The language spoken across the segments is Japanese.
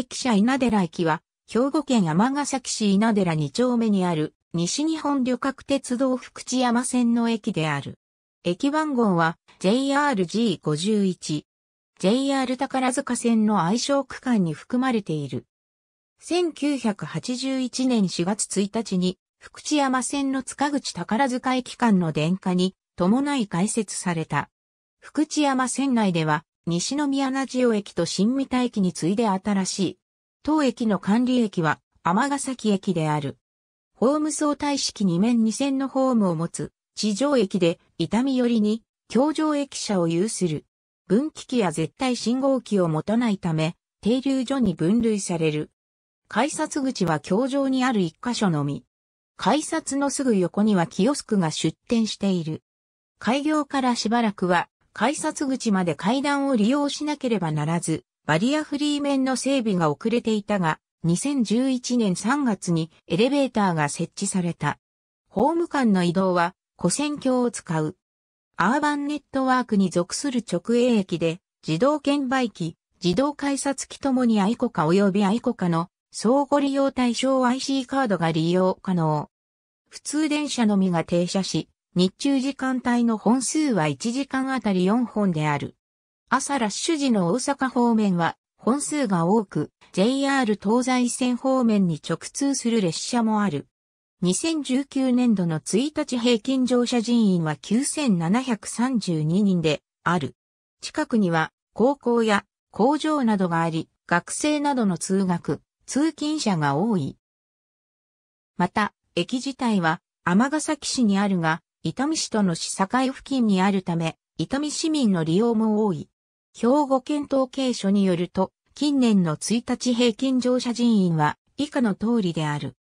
駅舎稲寺駅は、兵庫県尼崎市稲寺2丁目にある、西日本旅客鉄道福知山線の駅である。駅番号は JRG51。JR 宝塚線の愛称区間に含まれている。1981年4月1日に、福知山線の塚口宝塚駅間の電化に伴い開設された。福知山線内では、西宮ラジオ駅と新三田駅に次いで新しい。当駅の管理駅は、尼崎駅である。ホーム相対式2面2線のホームを持つ、地上駅で、伊丹寄りに、京上駅舎を有する。分岐器や絶対信号機を持たないため、停留所に分類される。改札口は京上にある1箇所のみ。改札のすぐ横にはキオスクが出店している。開業からしばらくは改札口まで階段を利用しなければならず、バリアフリー面の整備が遅れていたが、2011年3月にエレベーターが設置された。ホーム間の移動は、古線橋を使う。アーバンネットワークに属する直営駅で、自動券売機、自動改札機ともにアイコカ及びアイコカの相互利用対象 IC カードが利用可能。普通電車のみが停車し、日中時間帯の本数は1時間あたり4本である。朝ラッシュ時の大阪方面は本数が多く、JR 東西線方面に直通する列車もある。2019年度の1日平均乗車人員は9732人である。近くには高校や工場などがあり、学生などの通学、通勤者が多い。また、駅自体は尼崎市にあるが、伊丹市との市境付近にあるため、伊丹市民の利用も多い。兵庫県統計所によると、近年の1日平均乗車人員は以下の通りである。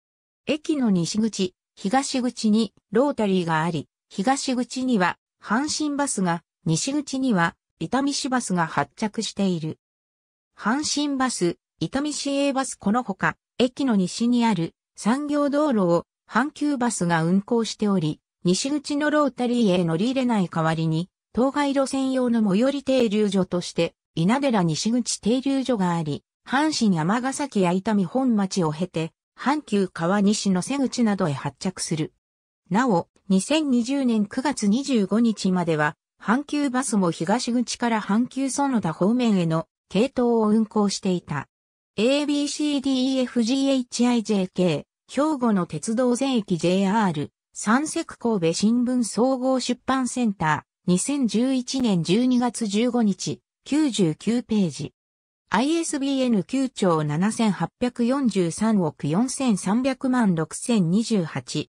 駅の西口、東口にロータリーがあり、東口には阪神バスが、西口には伊丹市バスが発着している。阪神バス、伊丹市営バスこのほか、駅の西にある産業道路を阪急バスが運行しており、西口のロータリーへ乗り入れない代わりに、当該路線用の最寄り停留所として、稲寺西口停留所があり、阪神山ヶ崎や伊丹本町を経て、阪急川西の瀬口などへ発着する。なお、2020年9月25日までは、阪急バスも東口から阪急園田方面への系統を運行していた。ABCDEFGHIJK、兵庫の鉄道全駅 JR、三石神戸新聞総合出版センター、2011年12月15日、99ページ。ISBN 9兆7843億4300万6028。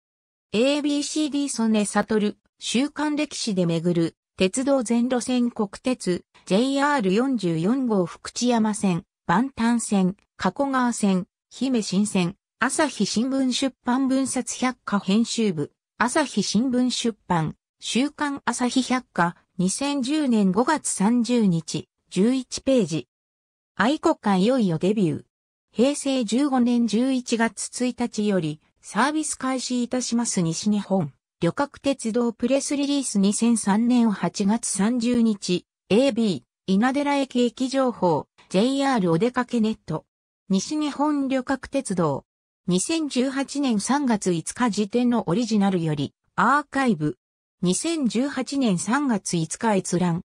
ABCD 曽根悟、週刊歴史で巡る、鉄道全路線国鉄、JR44 号福知山線、万丹線、加古川線、姫新線、朝日新聞出版文冊百科編集部、朝日新聞出版、週刊朝日百科、2010年5月30日、11ページ。愛国家いよいよデビュー。平成15年11月1日より、サービス開始いたします西日本、旅客鉄道プレスリリース2003年8月30日、AB、稲寺駅駅情報、JR お出かけネット。西日本旅客鉄道、2018年3月5日時点のオリジナルより、アーカイブ。2018年3月5日閲覧。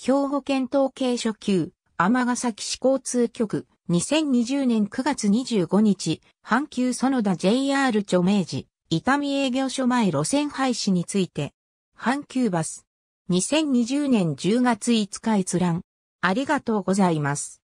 兵庫県統計初級、尼崎市交通局、2020年9月25日、阪急園田 JR 著名時、伊丹営業所前路線廃止について、阪急バス。2020年10月5日閲覧。ありがとうございます。